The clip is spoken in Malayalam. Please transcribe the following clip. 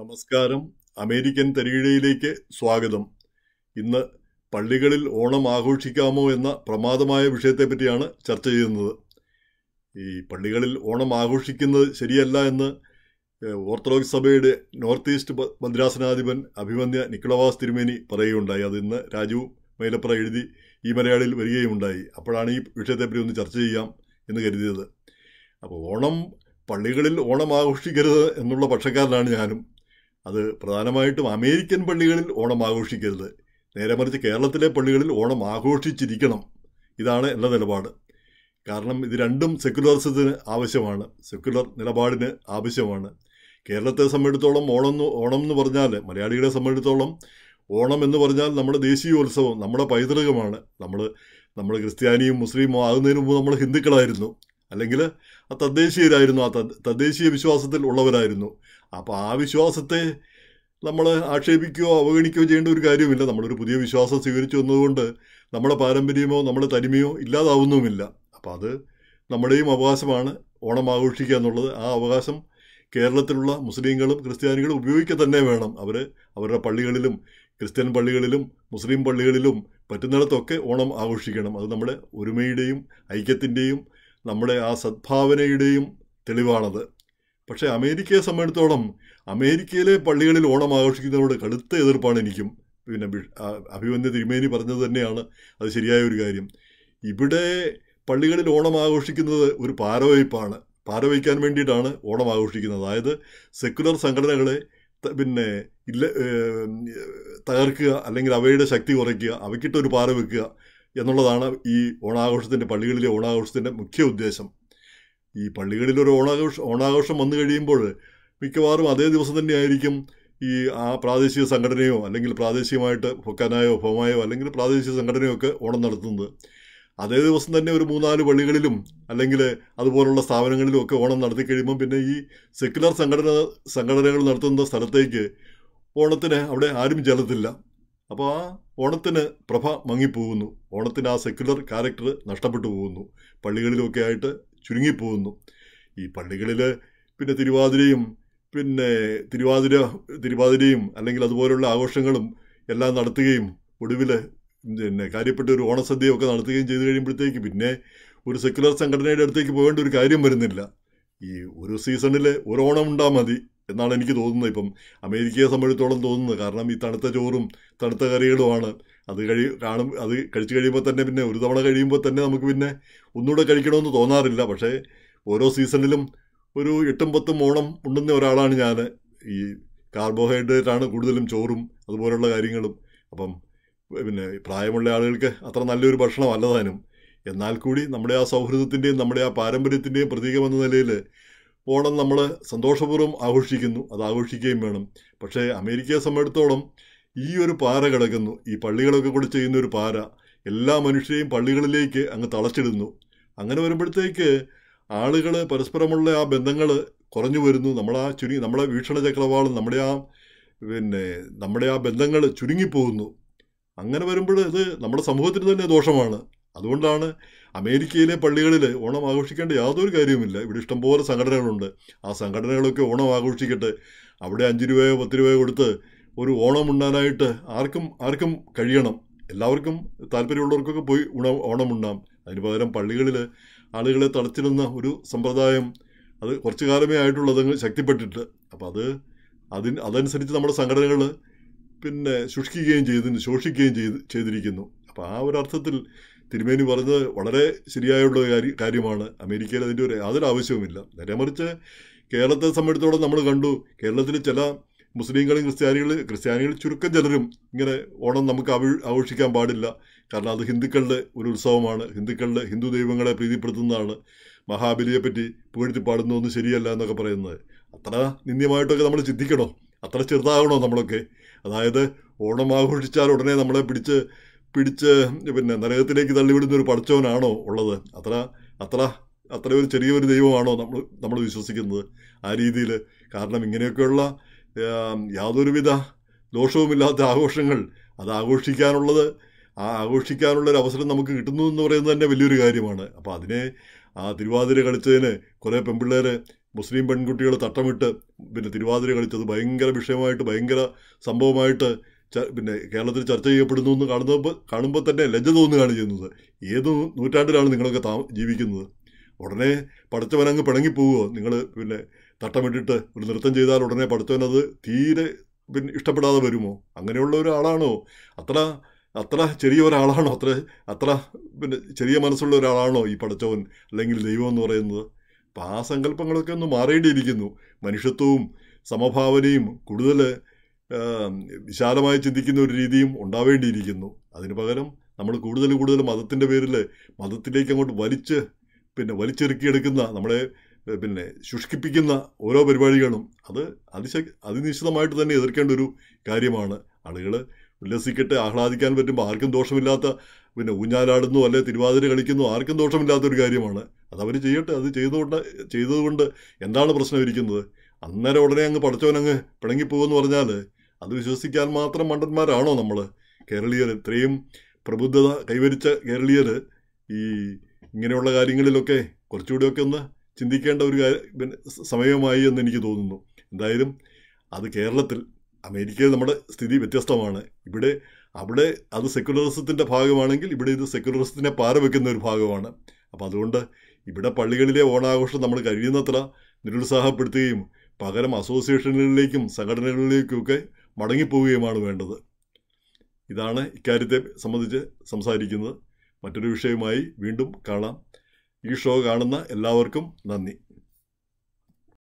നമസ്കാരം അമേരിക്കൻ തരീഴയിലേക്ക് സ്വാഗതം ഇന്ന് പള്ളികളിൽ ഓണം ആഘോഷിക്കാമോ എന്ന പ്രമാദമായ വിഷയത്തെ പറ്റിയാണ് ചർച്ച ചെയ്യുന്നത് ഈ പള്ളികളിൽ ഓണം ആഘോഷിക്കുന്നത് ശരിയല്ല എന്ന് ഓർത്തഡോക്സ് സഭയുടെ നോർത്ത് ഈസ്റ്റ് ഭദ്രാസനാധിപൻ അഭിമന്യ നിക്കളവാസ് തിരുമേനി പറയുകയുണ്ടായി അത് ഇന്ന് രാജു മൈലപ്പുറ എഴുതി ഈ മലയാളിയിൽ വരികയുമുണ്ടായി അപ്പോഴാണ് ഈ വിഷയത്തെപ്പറ്റി ഒന്ന് ചർച്ച ചെയ്യാം എന്ന് കരുതിയത് അപ്പോൾ ഓണം പള്ളികളിൽ ഓണം ആഘോഷിക്കരുത് എന്നുള്ള പക്ഷക്കാരനാണ് ഞാനും അത് പ്രധാനമായിട്ടും അമേരിക്കൻ പള്ളികളിൽ ഓണം ആഘോഷിക്കരുത് നേരെ മറിച്ച് കേരളത്തിലെ പള്ളികളിൽ ഓണം ആഘോഷിച്ചിരിക്കണം ഇതാണ് എൻ്റെ നിലപാട് കാരണം ഇത് രണ്ടും സെക്യുലറിസത്തിന് ആവശ്യമാണ് സെക്യുലർ നിലപാടിന് ആവശ്യമാണ് കേരളത്തെ സംബന്ധിച്ചിടത്തോളം ഓണം ഓണം എന്ന് പറഞ്ഞാൽ മലയാളികളെ സംബന്ധിച്ചിടത്തോളം ഓണം എന്ന് പറഞ്ഞാൽ നമ്മുടെ ദേശീയോത്സവം നമ്മുടെ പൈതൃകമാണ് നമ്മൾ നമ്മൾ ക്രിസ്ത്യാനിയും മുസ്ലിമും ആകുന്നതിന് മുമ്പ് നമ്മൾ ഹിന്ദുക്കളായിരുന്നു അല്ലെങ്കിൽ ആ തദ്ദേശീയരായിരുന്നു ആ തദ്ദേശീയ വിശ്വാസത്തിൽ ഉള്ളവരായിരുന്നു അപ്പോൾ ആ വിശ്വാസത്തെ നമ്മൾ ആക്ഷേപിക്കുകയോ അവഗണിക്കുകയോ ചെയ്യേണ്ട ഒരു കാര്യമില്ല നമ്മളൊരു പുതിയ വിശ്വാസം സ്വീകരിച്ചു വന്നതുകൊണ്ട് നമ്മുടെ പാരമ്പര്യമോ നമ്മുടെ തനിമയോ ഇല്ലാതാവുന്നുമില്ല അപ്പോൾ അത് നമ്മുടെയും അവകാശമാണ് ഓണം ആഘോഷിക്കുക എന്നുള്ളത് ആ അവകാശം കേരളത്തിലുള്ള മുസ്ലിങ്ങളും ക്രിസ്ത്യാനികളും ഉപയോഗിക്കുക തന്നെ വേണം അവർ അവരുടെ പള്ളികളിലും ക്രിസ്ത്യൻ പള്ളികളിലും മുസ്ലിം പള്ളികളിലും പറ്റുന്നിടത്തൊക്കെ ഓണം ആഘോഷിക്കണം അത് നമ്മുടെ ഒരുമയുടെയും ഐക്യത്തിൻ്റെയും നമ്മുടെ ആ സദ്ഭാവനയുടെയും തെളിവാണത് പക്ഷേ അമേരിക്കയെ സംബന്ധിച്ചിടത്തോളം അമേരിക്കയിലെ പള്ളികളിൽ ഓണം ആഘോഷിക്കുന്നവരോട് കടുത്ത എതിർപ്പാണ് എനിക്കും പിന്നെ അഭിമന്യ തിരുമേനി പറഞ്ഞത് തന്നെയാണ് അത് ശരിയായ ഒരു കാര്യം ഇവിടെ പള്ളികളിൽ ഓണം ആഘോഷിക്കുന്നത് ഒരു പാരവയ്പ്പാണ് പാരവയ്ക്കാൻ വേണ്ടിയിട്ടാണ് ഓണം ആഘോഷിക്കുന്നത് അതായത് സെക്കുലർ സംഘടനകളെ പിന്നെ ഇല്ല തകർക്കുക അല്ലെങ്കിൽ അവയുടെ ശക്തി കുറയ്ക്കുക അവയ്ക്കിട്ടൊരു പാര വെക്കുക എന്നുള്ളതാണ് ഈ ഓണാഘോഷത്തിൻ്റെ പള്ളികളിലെ ഓണാഘോഷത്തിൻ്റെ മുഖ്യ ഉദ്ദേശം ഈ പള്ളികളിൽ ഒരു ഓണാഘോഷം ഓണാഘോഷം വന്നു കഴിയുമ്പോൾ മിക്കവാറും അതേ ദിവസം തന്നെയായിരിക്കും ഈ ആ പ്രാദേശിക സംഘടനയോ അല്ലെങ്കിൽ പ്രാദേശികമായിട്ട് ഹൊക്കാനായോ ഹോമായോ അല്ലെങ്കിൽ പ്രാദേശിക സംഘടനയോ ഒക്കെ ഓണം നടത്തുന്നത് അതേ ദിവസം തന്നെ ഒരു മൂന്നാല് പള്ളികളിലും അല്ലെങ്കിൽ അതുപോലുള്ള സ്ഥാപനങ്ങളിലും ഒക്കെ ഓണം നടത്തി കഴിയുമ്പം പിന്നെ ഈ സെക്യുലർ സംഘടന സംഘടനകൾ നടത്തുന്ന സ്ഥലത്തേക്ക് ഓണത്തിന് അവിടെ ആരും ചെലത്തില്ല അപ്പോൾ ആ ഓണത്തിന് പ്രഭ മങ്ങിപ്പോകുന്നു ഓണത്തിന് ആ സെക്യുലർ ക്യാരക്ടർ നഷ്ടപ്പെട്ടു പോകുന്നു പള്ളികളിലൊക്കെ ആയിട്ട് ചുരുങ്ങിപ്പോകുന്നു ഈ പള്ളികളിൽ പിന്നെ തിരുവാതിരയും പിന്നെ തിരുവാതിര തിരുവാതിരയും അല്ലെങ്കിൽ അതുപോലുള്ള ആഘോഷങ്ങളും എല്ലാം നടത്തുകയും ഒടുവിൽ പിന്നെ കാര്യപ്പെട്ട ഒരു ഓണസദ്യ ഒക്കെ നടത്തുകയും ചെയ്തു കഴിയുമ്പോഴത്തേക്ക് പിന്നെ ഒരു സെക്യുലർ സംഘടനയുടെ അടുത്തേക്ക് പോകേണ്ട ഒരു കാര്യം വരുന്നില്ല ഈ ഒരു സീസണിൽ ഒരു ഓണം ഉണ്ടാ മതി എന്നാണ് എനിക്ക് തോന്നുന്നത് ഇപ്പം അമേരിക്കയെ സംബന്ധിച്ചോളം തോന്നുന്നത് കാരണം ഈ തണുത്ത ചോറും തണുത്ത കറികളുമാണ് അത് കഴി കാണും അത് കഴിച്ച് കഴിയുമ്പോൾ തന്നെ പിന്നെ ഒരു തവണ കഴിയുമ്പോൾ തന്നെ നമുക്ക് പിന്നെ ഒന്നുകൂടെ കഴിക്കണമെന്ന് തോന്നാറില്ല പക്ഷേ ഓരോ സീസണിലും ഒരു എട്ടും പത്തും ഓണം ഉണ്ടുന്ന ഒരാളാണ് ഞാൻ ഈ കാർബോഹൈഡ്രേറ്റാണ് കൂടുതലും ചോറും അതുപോലുള്ള കാര്യങ്ങളും അപ്പം പിന്നെ പ്രായമുള്ള ആളുകൾക്ക് അത്ര നല്ലൊരു ഭക്ഷണം അല്ലതാനും എന്നാൽ കൂടി നമ്മുടെ ആ സൗഹൃദത്തിൻ്റെയും നമ്മുടെ ആ പാരമ്പര്യത്തിൻ്റെയും പ്രതീകമെന്ന നിലയിൽ ഓണം നമ്മൾ സന്തോഷപൂർവ്വം ആഘോഷിക്കുന്നു അത് ആഘോഷിക്കുകയും വേണം പക്ഷേ അമേരിക്കയെ സംബന്ധിച്ചിടത്തോളം ഈ ഒരു പാറ കിടക്കുന്നു ഈ പള്ളികളൊക്കെ കൂടി ചെയ്യുന്ന ഒരു പാറ എല്ലാ മനുഷ്യരെയും പള്ളികളിലേക്ക് അങ്ങ് തളച്ചിടുന്നു അങ്ങനെ വരുമ്പോഴത്തേക്ക് ആളുകൾ പരസ്പരമുള്ള ആ ബന്ധങ്ങൾ കുറഞ്ഞു വരുന്നു നമ്മളാ ചുരു നമ്മളെ വീക്ഷണ ചക്രവാളം നമ്മുടെ ആ പിന്നെ നമ്മുടെ ആ ബന്ധങ്ങൾ ചുരുങ്ങിപ്പോകുന്നു അങ്ങനെ വരുമ്പോൾ ഇത് നമ്മുടെ സമൂഹത്തിന് തന്നെ ദോഷമാണ് അതുകൊണ്ടാണ് അമേരിക്കയിലെ പള്ളികളിൽ ഓണം ആഘോഷിക്കേണ്ട യാതൊരു കാര്യവുമില്ല ഇവിടെ ഇഷ്ടംപോലെ സംഘടനകളുണ്ട് ആ സംഘടനകളൊക്കെ ഓണം ആഘോഷിക്കട്ടെ അവിടെ അഞ്ച് രൂപയോ പത്ത് രൂപയോ കൊടുത്ത് ഒരു ഓണം ഉണ്ണാനായിട്ട് ആർക്കും ആർക്കും കഴിയണം എല്ലാവർക്കും താല്പര്യമുള്ളവർക്കൊക്കെ പോയി ഉണ ഓണം ഉണ്ണാം അതിന് പകരം പള്ളികളിൽ ആളുകളെ തളച്ചിരുന്ന ഒരു സമ്പ്രദായം അത് കുറച്ചു കാലമേ ആയിട്ടുള്ളത് ശക്തിപ്പെട്ടിട്ട് അപ്പോൾ അത് അതിന് അതനുസരിച്ച് നമ്മുടെ സംഘടനകൾ പിന്നെ ശുഷ്കിക്കുകയും ചെയ്തു ശോഷിക്കുകയും ചെയ്ത് ചെയ്തിരിക്കുന്നു അപ്പോൾ ആ ഒരു അർത്ഥത്തിൽ തിരുമേനി പറഞ്ഞത് വളരെ ശരിയായുള്ള കാര്യ കാര്യമാണ് അമേരിക്കയിൽ അതിൻ്റെ ഒരു യാതൊരു ആവശ്യവുമില്ല നേരെ മറിച്ച് കേരളത്തെ സംബന്ധിച്ചിടത്തോളം നമ്മൾ കണ്ടു കേരളത്തിൽ ചില മുസ്ലിങ്ങളും ക്രിസ്ത്യാനികൾ ക്രിസ്ത്യാനികൾ ചുരുക്കം ചിലരും ഇങ്ങനെ ഓണം നമുക്ക് ആഘോഷിക്കാൻ പാടില്ല കാരണം അത് ഹിന്ദുക്കളുടെ ഒരു ഉത്സവമാണ് ഹിന്ദുക്കളുടെ ഹിന്ദു ദൈവങ്ങളെ പ്രീതിപ്പെടുത്തുന്നതാണ് മഹാബലിയെ പറ്റി പുകഴ്ത്തി പാടുന്നതൊന്നും ശരിയല്ല എന്നൊക്കെ പറയുന്നത് അത്ര നിന്ദ്യമായിട്ടൊക്കെ നമ്മൾ ചിന്തിക്കണോ അത്ര ചെറുതാകണോ നമ്മളൊക്കെ അതായത് ഓണം ആഘോഷിച്ചാൽ ഉടനെ നമ്മളെ പിടിച്ച് പിടിച്ച് പിന്നെ നരകത്തിലേക്ക് തള്ളിവിടുന്ന ഒരു പഠിച്ചവനാണോ ഉള്ളത് അത്ര അത്ര അത്ര ഒരു ചെറിയൊരു ദൈവമാണോ നമ്മൾ നമ്മൾ വിശ്വസിക്കുന്നത് ആ രീതിയിൽ കാരണം ഇങ്ങനെയൊക്കെയുള്ള യാതൊരുവിധ ദോഷവുമില്ലാത്ത ആഘോഷങ്ങൾ അത് ആഘോഷിക്കാനുള്ളത് ആ ആഘോഷിക്കാനുള്ളൊരു അവസരം നമുക്ക് കിട്ടുന്നു എന്ന് പറയുന്നത് തന്നെ വലിയൊരു കാര്യമാണ് അപ്പോൾ അതിനെ ആ തിരുവാതിര കളിച്ചതിന് കുറേ പെൺപിള്ളേർ മുസ്ലിം പെൺകുട്ടികൾ തട്ടമിട്ട് പിന്നെ തിരുവാതിര കളിച്ചത് ഭയങ്കര വിഷയമായിട്ട് ഭയങ്കര സംഭവമായിട്ട് ച പിന്നെ കേരളത്തിൽ ചർച്ച ചെയ്യപ്പെടുന്നു എന്ന് കാണുന്നപ്പോൾ കാണുമ്പോൾ തന്നെ ലജ്ജ തോന്നുകയാണ് ചെയ്യുന്നത് ഏത് നൂറ്റാണ്ടിലാണ് നിങ്ങളൊക്കെ താ ജീവിക്കുന്നത് ഉടനെ പടച്ചവനങ്ങ് പിണങ്ങിപ്പോവുമോ നിങ്ങൾ പിന്നെ തട്ടമിട്ടിട്ട് ഒരു നൃത്തം ചെയ്താൽ ഉടനെ പഠിത്തവനത് തീരെ പിന്നെ ഇഷ്ടപ്പെടാതെ വരുമോ അങ്ങനെയുള്ള ഒരാളാണോ അത്ര അത്ര ചെറിയ ഒരാളാണോ അത്ര അത്ര പിന്നെ ചെറിയ മനസ്സുള്ള ഒരാളാണോ ഈ പഠിച്ചവൻ അല്ലെങ്കിൽ ദൈവം എന്ന് പറയുന്നത് അപ്പം ആ സങ്കല്പങ്ങളൊക്കെ ഒന്ന് മാറേണ്ടിയിരിക്കുന്നു മനുഷ്യത്വവും സമഭാവനയും കൂടുതൽ വിശാലമായി ചിന്തിക്കുന്ന ഒരു രീതിയും ഉണ്ടാവേണ്ടിയിരിക്കുന്നു അതിന് പകരം നമ്മൾ കൂടുതൽ കൂടുതൽ മതത്തിൻ്റെ പേരിൽ മതത്തിലേക്ക് അങ്ങോട്ട് വലിച്ച് പിന്നെ വലിച്ചെറുക്കിയെടുക്കുന്ന നമ്മളെ പിന്നെ ശുഷ്കിപ്പിക്കുന്ന ഓരോ പരിപാടികളും അത് അതിശ അതിനിശ്ചിതമായിട്ട് തന്നെ എതിർക്കേണ്ട ഒരു കാര്യമാണ് ആളുകൾ ഉല്ലസിക്കട്ടെ ആഹ്ലാദിക്കാൻ പറ്റുമ്പോൾ ആർക്കും ദോഷമില്ലാത്ത പിന്നെ ഊഞ്ഞാലാടുന്നു അല്ലെ തിരുവാതിര കളിക്കുന്നു ആർക്കും ദോഷമില്ലാത്ത ഒരു കാര്യമാണ് അത് അവർ ചെയ്യട്ടെ അത് ചെയ്തുകൊണ്ട് ചെയ്തതുകൊണ്ട് എന്താണ് പ്രശ്നം ഇരിക്കുന്നത് അന്നേരം ഉടനെ അങ്ങ് പഠിച്ചവനങ്ങ് പിണങ്ങിപ്പോകുമെന്ന് പറഞ്ഞാൽ അത് വിശ്വസിക്കാൻ മാത്രം മണ്ടന്മാരാണോ നമ്മൾ കേരളീയർ ഇത്രയും പ്രബുദ്ധത കൈവരിച്ച കേരളീയർ ഈ ഇങ്ങനെയുള്ള കാര്യങ്ങളിലൊക്കെ കുറച്ചുകൂടിയൊക്കെ ഒന്ന് ചിന്തിക്കേണ്ട ഒരു സമയമായി എന്ന് എനിക്ക് തോന്നുന്നു എന്തായാലും അത് കേരളത്തിൽ അമേരിക്കയിൽ നമ്മുടെ സ്ഥിതി വ്യത്യസ്തമാണ് ഇവിടെ അവിടെ അത് സെക്യുലറിസത്തിൻ്റെ ഭാഗമാണെങ്കിൽ ഇവിടെ ഇത് സെക്യുലറിസത്തിനെ പാരവെക്കുന്ന ഒരു ഭാഗമാണ് അപ്പോൾ അതുകൊണ്ട് ഇവിടെ പള്ളികളിലെ ഓണാഘോഷം നമ്മൾ കഴിയുന്നത്ര നിരുത്സാഹപ്പെടുത്തുകയും പകരം അസോസിയേഷനുകളിലേക്കും സംഘടനകളിലേക്കുമൊക്കെ മടങ്ങിപ്പോവുകയുമാണ് വേണ്ടത് ഇതാണ് ഇക്കാര്യത്തെ സംബന്ധിച്ച് സംസാരിക്കുന്നത് മറ്റൊരു വിഷയമായി വീണ്ടും കാണാം ഈ ഷോ കാണുന്ന എല്ലാവർക്കും നന്ദി